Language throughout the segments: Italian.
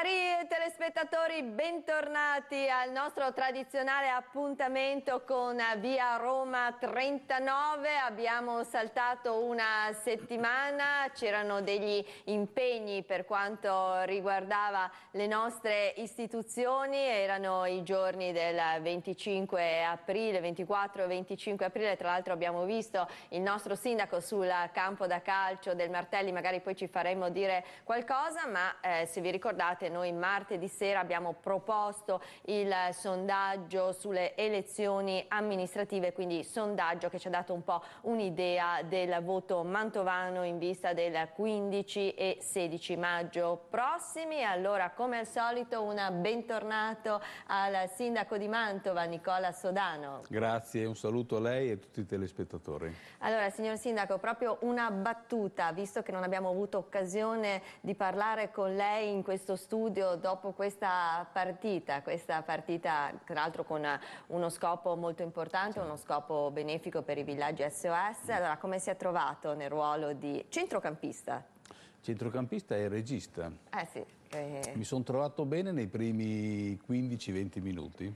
Cari telespettatori, bentornati al nostro tradizionale appuntamento con Via Roma 39. Abbiamo saltato una settimana, c'erano degli impegni per quanto riguardava le nostre istituzioni, erano i giorni del 25 aprile, 24 e 25 aprile, tra l'altro abbiamo visto il nostro sindaco sul campo da calcio del Martelli, magari poi ci faremo dire qualcosa, ma eh, se vi ricordate ricordate, noi martedì sera abbiamo proposto il sondaggio sulle elezioni amministrative, quindi sondaggio che ci ha dato un po' un'idea del voto mantovano in vista del 15 e 16 maggio prossimi. Allora, come al solito, un bentornato al sindaco di Mantova, Nicola Sodano. Grazie, un saluto a lei e a tutti i telespettatori. Allora, signor sindaco, proprio una battuta, visto che non abbiamo avuto occasione di parlare con lei in questo studio studio dopo questa partita, questa partita tra l'altro con uno scopo molto importante, uno scopo benefico per i villaggi SOS, mm. allora come si è trovato nel ruolo di centrocampista? Centrocampista e regista. Eh sì. Eh... Mi sono trovato bene nei primi 15-20 minuti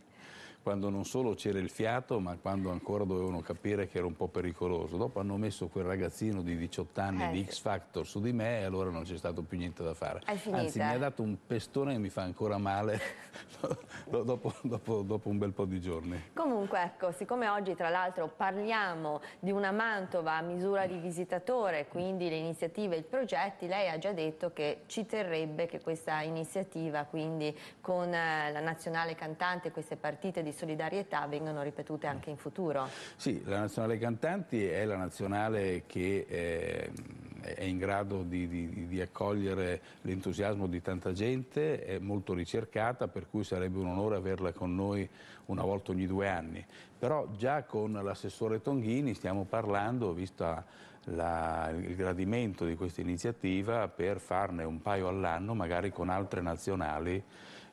quando non solo c'era il fiato, ma quando ancora dovevano capire che era un po' pericoloso. Dopo hanno messo quel ragazzino di 18 anni eh. di X Factor su di me e allora non c'è stato più niente da fare. Anzi, mi ha dato un pestone che mi fa ancora male dopo, dopo, dopo, un bel po' di giorni. Comunque, ecco, siccome oggi tra l'altro parliamo di una Mantova a misura di visitatore, quindi le iniziative e i progetti, lei ha già detto che ci terrebbe che questa iniziativa, quindi con eh, la nazionale cantante, queste partite di di solidarietà vengano ripetute anche in futuro. Sì, la Nazionale Cantanti è la nazionale che è, eh, è in grado di, di, di accogliere l'entusiasmo di tanta gente, è molto ricercata, per cui sarebbe un onore averla con noi una volta ogni due anni. Però già con l'assessore Tonghini stiamo parlando, visto la, il gradimento di questa iniziativa, per farne un paio all'anno, magari con altre nazionali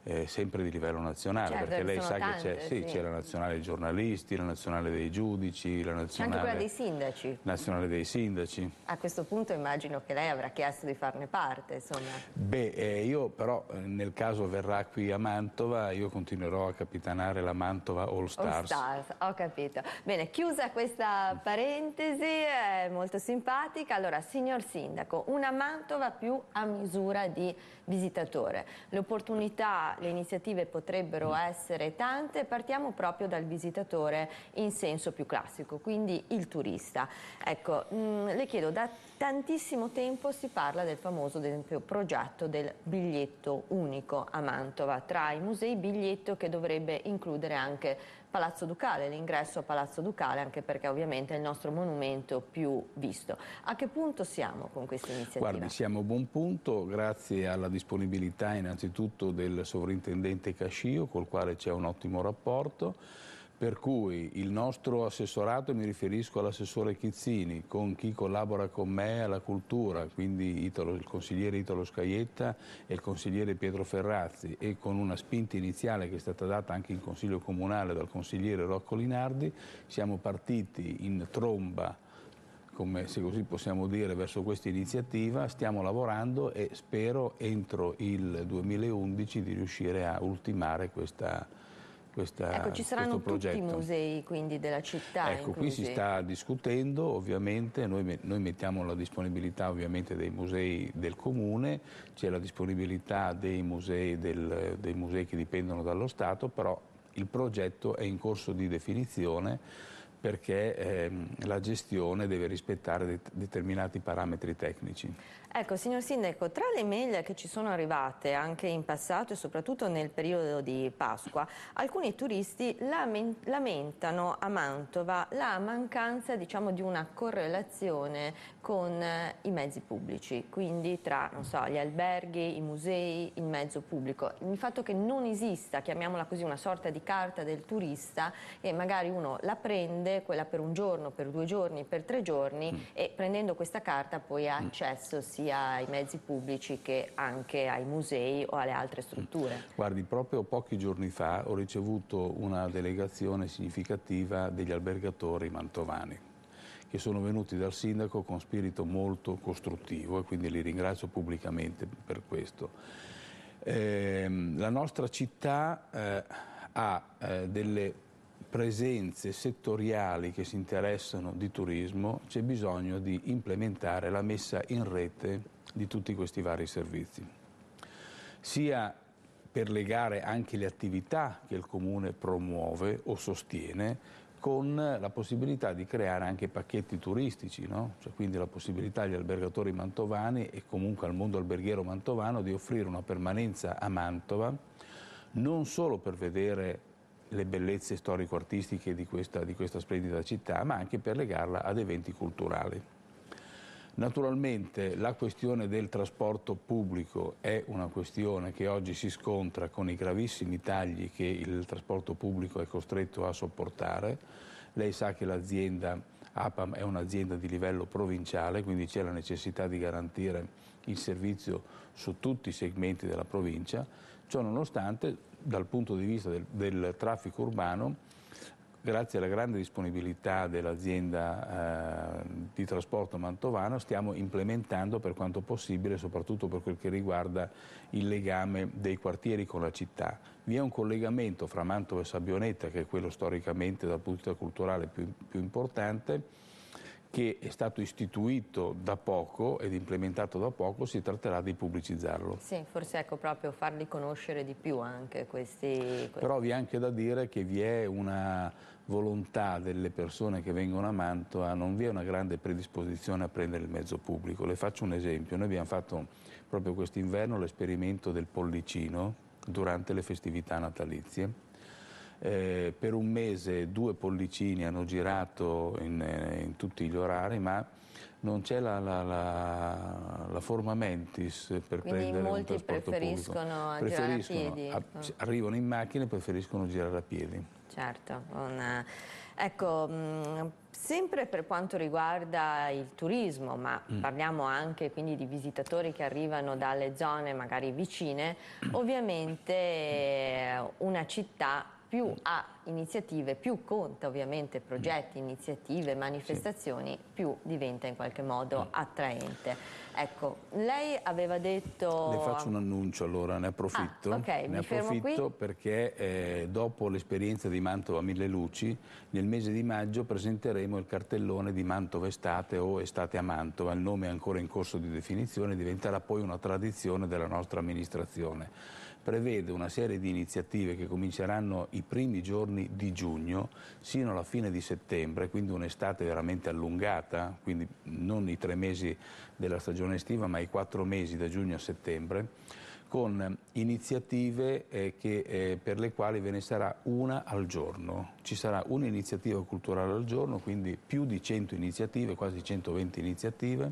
eh, sempre di livello nazionale, certo, perché lei sa tante, che c'è, sì, sì. la nazionale dei giornalisti, la nazionale dei giudici, la nazionale... Anche quella dei sindaci. Nazionale dei sindaci. A questo punto immagino che lei avrà chiesto di farne parte, insomma. Beh, eh, io però eh, nel caso verrà qui a Mantova, io continuerò a capitanare la Mantova All Stars. All Stars, ho capito. Bene, chiusa questa parentesi, eh, molto simpatica. Allora, signor Sindaco, una Mantova più a misura di visitatore. L'opportunità le iniziative potrebbero mm. essere tante, partiamo proprio dal visitatore in senso più classico, quindi il turista. Ecco, mh, mm, le chiedo, da tantissimo tempo si parla del famoso esempio, progetto del biglietto unico a Mantova, tra i musei biglietto che dovrebbe includere anche Palazzo Ducale, l'ingresso a Palazzo Ducale, anche perché ovviamente è il nostro monumento più visto. A che punto siamo con questa iniziativa? Guardi, siamo a buon punto, grazie alla disponibilità innanzitutto del sovrintendente Cascio, col quale c'è un ottimo rapporto per cui il nostro assessorato, mi riferisco all'assessore Chizzini, con chi collabora con me alla cultura, quindi Italo, il consigliere Italo Scaietta e il consigliere Pietro Ferrazzi e con una spinta iniziale che è stata data anche in Consiglio Comunale dal consigliere Rocco Linardi, siamo partiti in tromba come se così possiamo dire, verso questa iniziativa, stiamo lavorando e spero entro il 2011 di riuscire a ultimare questa, questa, ecco, ci saranno tutti i musei quindi della città. Ecco, inclusi. qui si sta discutendo, ovviamente noi, noi, mettiamo la disponibilità ovviamente dei musei del comune, c'è la disponibilità dei musei, del, dei musei che dipendono dallo Stato, però il progetto è in corso di definizione perché ehm, la gestione deve rispettare de determinati parametri tecnici. Ecco, signor Sindaco, tra le mail che ci sono arrivate anche in passato e soprattutto nel periodo di Pasqua, alcuni turisti lamentano a Mantova la mancanza diciamo, di una correlazione con eh, i mezzi pubblici, quindi tra so, gli alberghi, i musei, il mezzo pubblico. Il fatto che non esista, chiamiamola così, una sorta di carta del turista e magari uno la prende prende quella per un giorno, per due giorni, per tre giorni mm. e prendendo questa carta poi ha mm. accesso sia ai mezzi pubblici che anche ai musei o alle altre strutture. Mm. Guardi, proprio pochi giorni fa ho ricevuto una delegazione significativa degli albergatori mantovani che sono venuti dal sindaco con spirito molto costruttivo e quindi li ringrazio pubblicamente per questo. Eh, la nostra città eh, ha eh, delle presenze settoriali che si interessano di turismo c'è bisogno di implementare la messa in rete di tutti questi vari servizi, sia per legare anche le attività che il Comune promuove o sostiene con la possibilità di creare anche pacchetti turistici, no? cioè, quindi la possibilità agli albergatori mantovani e comunque al mondo alberghiero mantovano di offrire una permanenza a Mantova non solo per vedere le bellezze storico-artistiche di questa, di questa splendida città, ma anche per legarla ad eventi culturali. Naturalmente la questione del trasporto pubblico è una questione che oggi si scontra con i gravissimi tagli che il trasporto pubblico è costretto a sopportare. Lei sa che l'azienda APAM è un'azienda di livello provinciale, quindi c'è la necessità di garantire il servizio su tutti i segmenti della provincia. Ciononostante dal punto di vista del, del traffico urbano, grazie alla grande disponibilità dell'azienda eh, di trasporto mantovano stiamo implementando per quanto possibile, soprattutto per quel che riguarda il legame dei quartieri con la città. Vi è un collegamento fra Mantova e Sabbioneta, che è quello storicamente dal punto di vista culturale più, più importante, che è stato istituito da poco ed implementato da poco, si tratterà di pubblicizzarlo. Sì, forse ecco proprio farli conoscere di più anche questi... Però vi è anche da dire che vi è una volontà delle persone che vengono a Mantova, non vi è una grande predisposizione a prendere il mezzo pubblico. Le faccio un esempio, noi abbiamo fatto proprio quest'inverno l'esperimento del pollicino durante le festività natalizie eh, per un mese due pollicini hanno girato in, eh, in tutti gli orari, ma non c'è la, la, la, la, forma mentis per Quindi prendere molti un Quindi molti preferiscono girare a piedi. A, mm. arrivano in macchina e preferiscono girare a piedi. Certo, una... Eh, ecco, mh, mm, sempre per quanto riguarda il turismo, ma mm. parliamo anche quindi di visitatori che arrivano dalle zone magari vicine, ovviamente eh, una città più ha mm. iniziative, più conta ovviamente mm. progetti, iniziative, manifestazioni, sì. più diventa in qualche modo mm. attraente. Ecco, lei aveva detto... Le faccio un annuncio allora, ne approfitto. Ah, okay, ne approfitto perché eh, dopo l'esperienza di Mantova Mille Luci, nel mese di maggio presenteremo il cartellone di Mantova Estate o Estate a Mantova, il nome è ancora in corso di definizione, diventerà poi una tradizione della nostra amministrazione prevede una serie di iniziative che cominceranno i primi giorni di giugno sino alla fine di settembre, quindi un'estate veramente allungata, quindi non i tre mesi della stagione estiva ma i quattro mesi da giugno a settembre con iniziative eh, che, eh, per le quali ve ne sarà una al giorno. Ci sarà un'iniziativa culturale al giorno, quindi più di 100 iniziative, quasi 120 iniziative,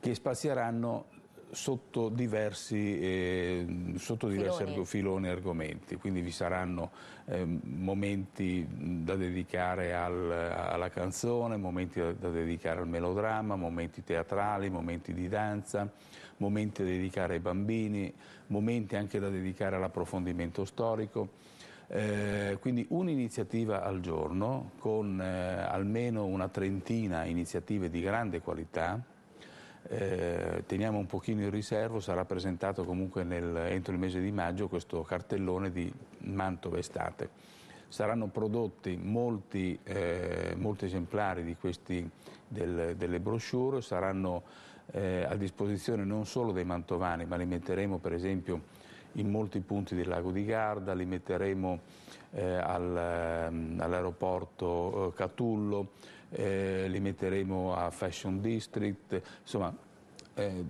che spazieranno sotto diversi, eh, sotto diversi filoni. Arg filoni. e argomenti, quindi vi saranno eh, momenti da dedicare al, alla canzone, momenti da, da, dedicare al melodramma, momenti teatrali, momenti di danza, momenti da dedicare ai bambini, momenti anche da dedicare all'approfondimento storico. Eh, quindi un'iniziativa al giorno con eh, almeno una trentina iniziative di grande qualità eh, teniamo un pochino in riservo, sarà presentato comunque nel, entro il mese di maggio questo cartellone di Mantova Estate. Saranno prodotti molti, eh, molti esemplari di questi, del, delle brochure, saranno eh, a disposizione non solo dei mantovani, ma li metteremo per esempio in molti punti del lago di Garda, li metteremo eh, ehm, all'aeroporto eh, Catullo, eh, li metteremo a Fashion District, insomma eh,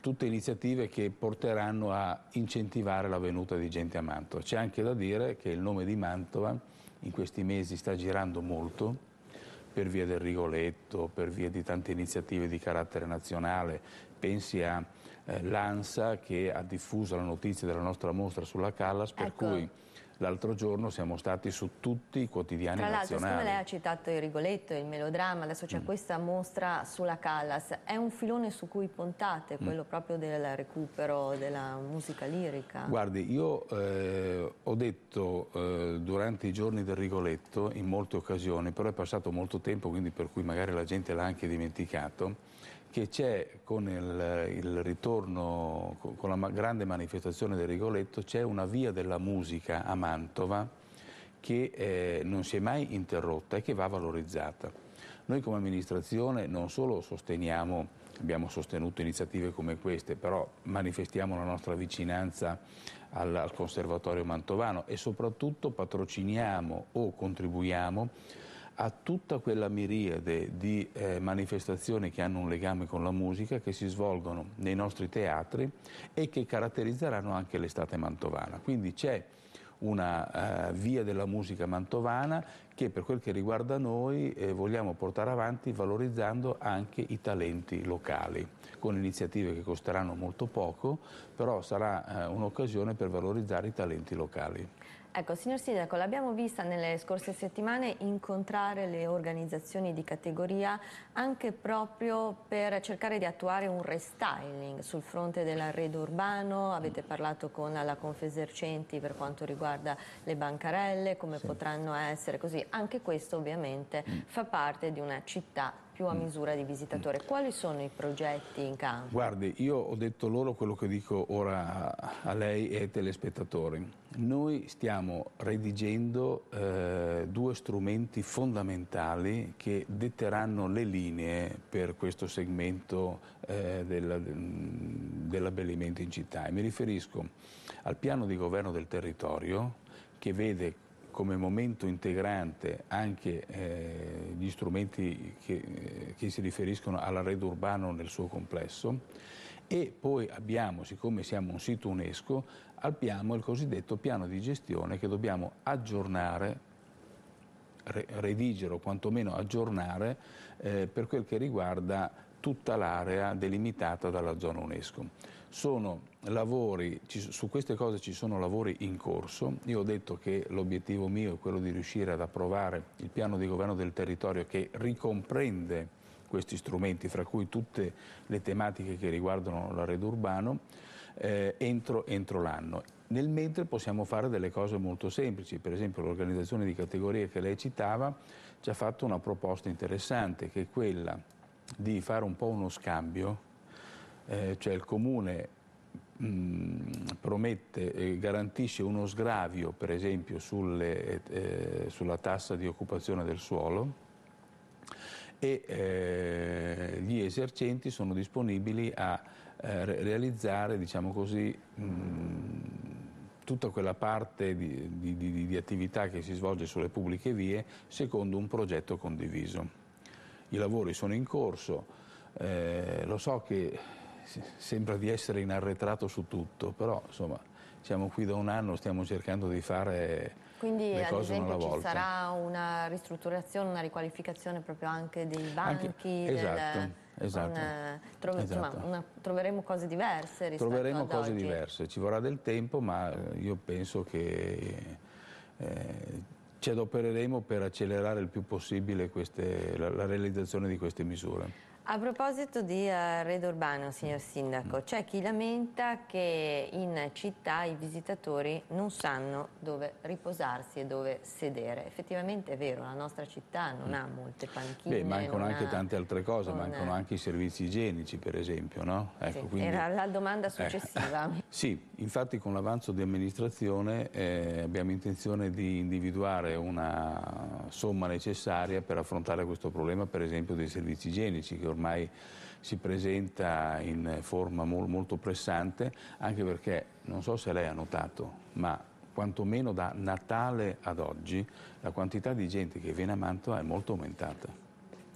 tutte iniziative che porteranno a incentivare la venuta di gente a Mantova. C'è anche da dire che il nome di Mantova in questi mesi sta girando molto per via del Rigoletto, per via di tante iniziative di carattere nazionale, pensi a eh, l'ANSA che ha diffuso la notizia della nostra mostra sulla Callas, per ecco. cui l'altro giorno siamo stati su tutti i quotidiani nazionali. Tra l'altro, siccome lei ha citato il Rigoletto, il melodramma, adesso c'è mm. questa mostra sulla Callas, è un filone su cui puntate, mm. quello mm. proprio del recupero della musica lirica? Guardi, io eh, ho detto eh, durante i giorni del Rigoletto, in molte occasioni, però è passato molto tempo, quindi per cui magari la gente l'ha anche dimenticato, che c'è con il, il, ritorno, con la grande manifestazione del Rigoletto, c'è una via della musica a Mantova che eh, non si è mai interrotta e che va valorizzata. Noi come amministrazione non solo sosteniamo, abbiamo sostenuto iniziative come queste, però manifestiamo la nostra vicinanza al, al Conservatorio Mantovano e soprattutto patrociniamo o contribuiamo a tutta quella miriade di eh, manifestazioni che hanno un legame con la musica, che si svolgono nei nostri teatri e che caratterizzeranno anche l'estate mantovana. Quindi c'è una eh, via della musica mantovana che per quel che riguarda noi eh, vogliamo portare avanti valorizzando anche i talenti locali, con iniziative che costeranno molto poco, però sarà eh, un'occasione per valorizzare i talenti locali. Ecco, signor Sindaco, l'abbiamo vista nelle scorse settimane incontrare le organizzazioni di categoria anche proprio per cercare di attuare un restyling sul fronte dell'arredo urbano, avete parlato con la Confesercenti per quanto riguarda le bancarelle, come sì. potranno essere così. Anche questo ovviamente mm. fa parte di una città più a mm. misura di visitatore. Mm. Quali sono i progetti in campo? Guardi, io ho detto loro quello che dico ora a lei e ai telespettatori noi stiamo redigendo eh, due strumenti fondamentali che detteranno le linee per questo segmento eh, della, mm, dell'abbellimento in città. E mi riferisco al piano di governo del territorio che vede come momento integrante anche eh, gli strumenti che, eh, che si riferiscono all'arredo urbano nel suo complesso e poi abbiamo, siccome siamo un sito UNESCO, abbiamo il cosiddetto piano di gestione che dobbiamo aggiornare redigere o quantomeno aggiornare eh, per quel che riguarda tutta l'area delimitata dalla zona UNESCO. Sono lavori, ci, su queste cose ci sono lavori in corso, io ho detto che l'obiettivo mio è quello di riuscire ad approvare il piano di governo del territorio che ricomprende questi strumenti, fra cui tutte le tematiche che riguardano l'arredo urbano, eh, entro, entro l'anno. Nel mentre possiamo fare delle cose molto semplici, per esempio l'organizzazione di categorie che lei citava ci ha fatto una proposta interessante che è quella di fare un po' uno scambio, eh, cioè il comune mh, mm, promette e garantisce uno sgravio per esempio sulle, eh, sulla tassa di occupazione del suolo e eh, gli esercenti sono disponibili a eh, realizzare diciamo così, mh, tutta quella parte di, di, di, di attività che si svolge sulle pubbliche vie secondo un progetto condiviso. I lavori sono in corso, eh, lo so che sembra di essere in arretrato su tutto, però insomma siamo qui da un anno, stiamo cercando di fare quindi ad esempio ci sarà una ristrutturazione, una riqualificazione proprio anche dei banchi? Anche, esatto. Del, esatto, una, trov esatto. Insomma, esatto. una, troveremo cose diverse rispetto Troveremo cose oggi. diverse, ci vorrà del tempo ma eh, io penso che eh, ci adopereremo per accelerare il più possibile queste, la, la realizzazione di queste misure. A proposito di eh, arredo urbano, signor Sindaco, mm. c'è chi lamenta che in città i visitatori non sanno dove riposarsi e dove sedere. Effettivamente è vero, la nostra città non mm. ha molte panchine. Beh, mancano anche ha... tante altre cose, non... mancano anche i servizi igienici, per esempio, no? Ecco, sì, quindi... Era la domanda eh. successiva. Eh. Sì, infatti con l'avanzo di amministrazione eh, abbiamo intenzione di individuare una somma necessaria per affrontare questo problema, per esempio, dei servizi igienici, che ormai si presenta in forma molto pressante, anche perché non so se lei ha notato, ma quantomeno da Natale ad oggi la quantità di gente che viene a Mantova è molto aumentata.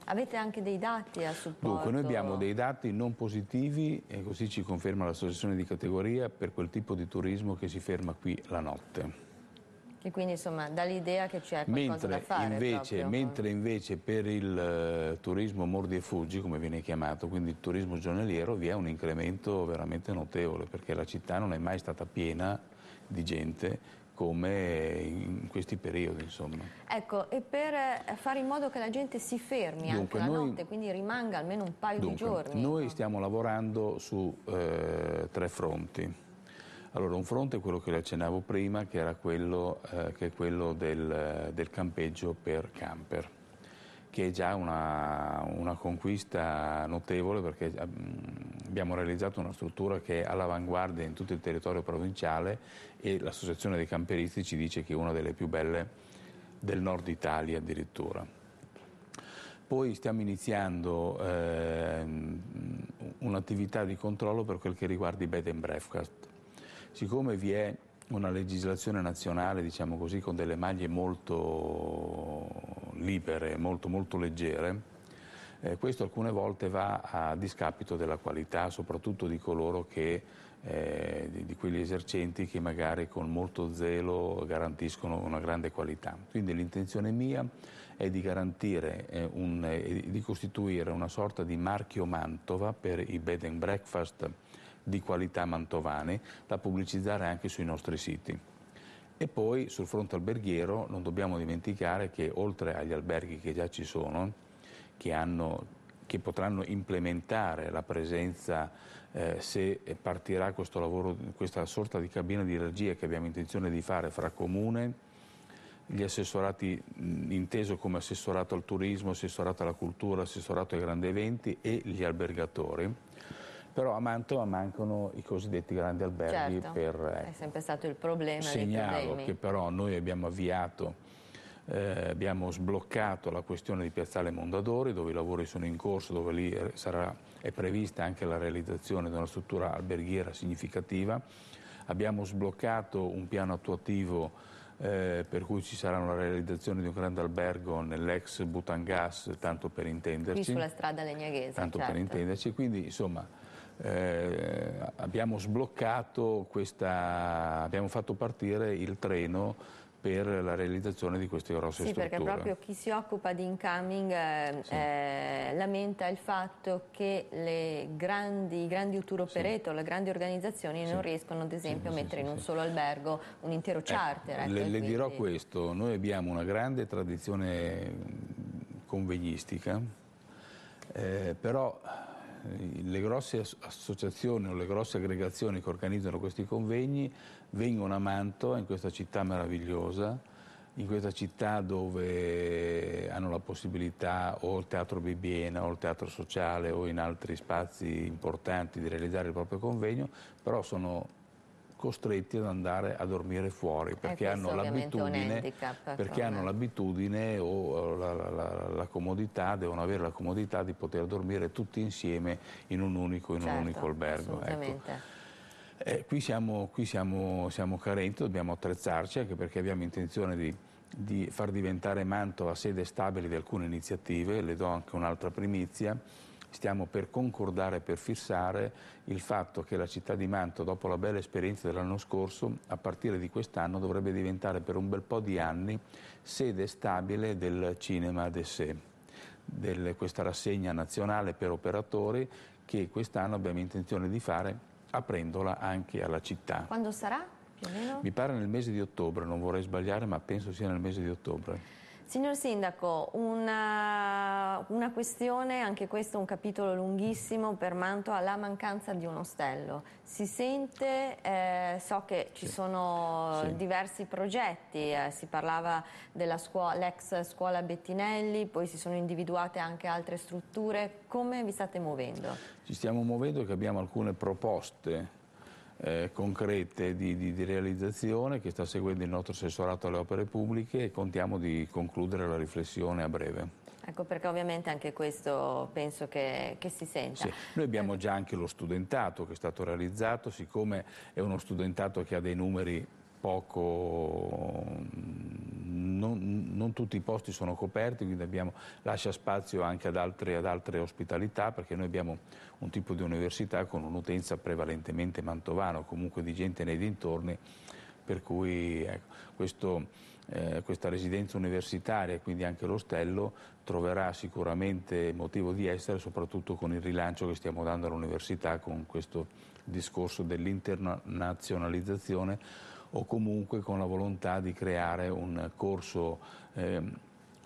Avete anche dei dati a supporto? Dunque, noi abbiamo dei dati non positivi e così ci conferma l'associazione di categoria per quel tipo di turismo che si ferma qui la notte. E quindi insomma dà l'idea che c'è qualcosa mentre da fare. Invece, mentre invece per il uh, turismo mordi e fuggi, come viene chiamato, quindi il turismo giornaliero, vi è un incremento veramente notevole perché la città non è mai stata piena di gente come in questi periodi insomma. Ecco e per eh, fare in modo che la gente si fermi dunque, anche la noi, notte quindi rimanga almeno un paio dunque, di giorni. Noi no? stiamo lavorando su eh, tre fronti allora, un fronte è quello che le accennavo prima, che, era quello, eh, che è quello del, del, campeggio per camper, che è già una, una conquista notevole perché eh, abbiamo realizzato una struttura che è all'avanguardia in tutto il territorio provinciale e l'associazione dei camperisti ci dice che è una delle più belle del nord Italia addirittura. Poi stiamo iniziando eh, un'attività di controllo per quel che riguarda i bed and breakfast siccome vi è una legislazione nazionale, diciamo così, con delle maglie molto libere, molto, molto leggere, eh, questo alcune volte va a discapito della qualità, soprattutto di coloro che, eh, di, di, quegli esercenti che magari con molto zelo garantiscono una grande qualità. Quindi l'intenzione mia è di garantire eh, un, eh, di costituire una sorta di marchio Mantova per i bed and breakfast di qualità mantovane da pubblicizzare anche sui nostri siti. E poi sul fronte alberghiero non dobbiamo dimenticare che oltre agli alberghi che già ci sono, che, hanno, che potranno implementare la presenza eh, se partirà questo lavoro, questa sorta di cabina di regia che abbiamo intenzione di fare fra comune, gli assessorati inteso come assessorato al turismo, assessorato alla cultura, assessorato ai grandi eventi e gli albergatori però a Mantova mancano i cosiddetti grandi alberghi certo, per... Eh, è ecco, sempre stato il problema Segnalo che però noi abbiamo avviato eh, abbiamo sbloccato la questione di Piazzale Mondadori dove i lavori sono in corso, dove lì eh, sarà, è prevista anche la realizzazione di una struttura alberghiera significativa. Abbiamo sbloccato un piano attuativo eh, per cui ci sarà una realizzazione di un grande albergo nell'ex Butangas, tanto per intenderci. Qui sulla strada legnaghese. Tanto certo. per intenderci, quindi insomma eh, abbiamo sbloccato questa, abbiamo fatto partire il treno per la realizzazione di queste grosse sì, strutture. Sì, perché proprio chi si occupa di incoming eh, sì. eh, lamenta il fatto che le grandi, i grandi tour operator, sì. le grandi organizzazioni non riescono ad esempio a mettere in un solo albergo un intero ecco, charter. Eh, le, le quindi... dirò questo, noi abbiamo una grande tradizione mm, convegnistica, eh, però eh, le grosse associazioni o le grosse aggregazioni che organizzano questi convegni vengono a Mantova, in questa città meravigliosa, in questa città dove hanno la possibilità o il teatro Bibiena o il teatro sociale o in altri spazi importanti di realizzare il proprio convegno, però sono costretti ad andare a dormire fuori eh, perché hanno l'abitudine perché ecco, hanno eh. l'abitudine o la, la, la, comodità, devono avere la comodità di poter dormire tutti insieme in un unico, in certo, un unico albergo. Ecco. Eh, qui, siamo, qui siamo, siamo carenti, dobbiamo attrezzarci anche perché abbiamo intenzione di di far diventare Mantova sede stabile di alcune iniziative, le do anche un'altra primizia, stiamo per concordare, per fissare il fatto che la città di Manto, dopo la bella esperienza dell'anno scorso, a partire di quest'anno dovrebbe diventare per un bel po' di anni sede stabile del cinema de sé, di questa rassegna nazionale per operatori che quest'anno abbiamo intenzione di fare aprendola anche alla città. Quando sarà? Mi pare nel mese di ottobre, non vorrei sbagliare, ma penso sia nel mese di ottobre. Signor Sindaco, una, una, questione, anche questo è un capitolo lunghissimo per Mantua, la mancanza di un ostello. Si sente, eh, so che ci sì. sono sì. diversi progetti, eh, si parlava dell'ex scuola Bettinelli, poi si sono individuate anche altre strutture, come vi state muovendo? Ci stiamo muovendo che abbiamo alcune proposte eh, concrete di, di, di, realizzazione che sta seguendo il nostro assessorato alle opere pubbliche e contiamo di concludere la riflessione a breve. Ecco perché ovviamente anche questo penso che, che si senta. Sì. Noi abbiamo eh. già anche lo studentato che è stato realizzato, siccome è uno studentato che ha dei numeri poco... Mm, non, non, tutti i posti sono coperti, quindi abbiamo, lascia spazio anche ad altre, ad altre ospitalità, perché noi abbiamo un tipo di università con un'utenza prevalentemente mantovana comunque di gente nei dintorni, per cui ecco, questo, eh, questa residenza universitaria quindi anche l'ostello troverà sicuramente motivo di essere, soprattutto con il rilancio che stiamo dando all'università con questo discorso dell'internazionalizzazione o comunque con la volontà di creare un corso eh,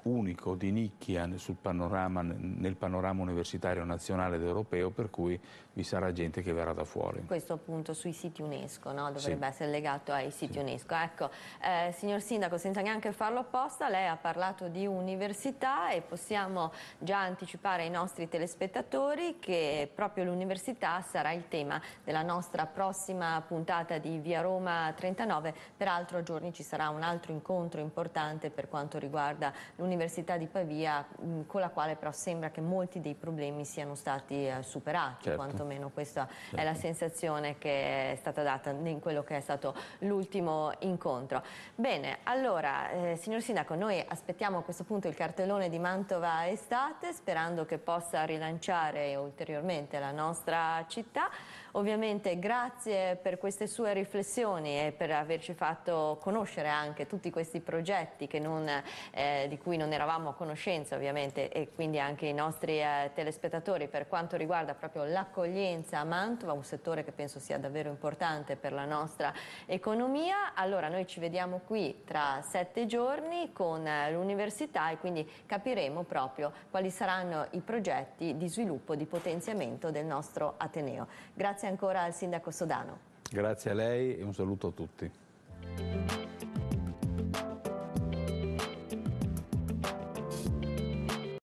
unico di nicchia panorama, nel panorama universitario nazionale ed europeo per cui vi sarà gente che verrà da fuori. Questo appunto sui siti UNESCO, no? dovrebbe sì. essere legato ai siti sì. UNESCO. Ecco, eh, signor Sindaco, senza neanche farlo apposta, lei ha parlato di università e possiamo già anticipare ai nostri telespettatori che proprio l'università sarà il tema della nostra prossima puntata di Via Roma 39. Peraltro a giorni ci sarà un altro incontro importante per quanto riguarda l'università l'Università di Pavia, mh, mm, con la quale però sembra che molti dei problemi siano stati eh, superati, certo. quantomeno questa certo. è la certo. sensazione che è stata data in quello che è stato l'ultimo incontro. Bene, allora, eh, signor Sindaco, noi aspettiamo a questo punto il cartellone di Mantova estate, sperando che possa rilanciare ulteriormente la nostra città. Ovviamente grazie per queste sue riflessioni e per averci fatto conoscere anche tutti questi progetti non, eh, di cui non eravamo a conoscenza ovviamente e quindi anche i nostri eh, telespettatori per quanto riguarda proprio l'accoglienza a Mantova, un settore che penso sia davvero importante per la nostra economia. Allora noi ci vediamo qui tra sette giorni con eh, l'università e quindi capiremo proprio quali saranno i progetti di sviluppo, di potenziamento del nostro Ateneo. Grazie Grazie ancora al Sindaco Sodano. Grazie a lei e un saluto a tutti.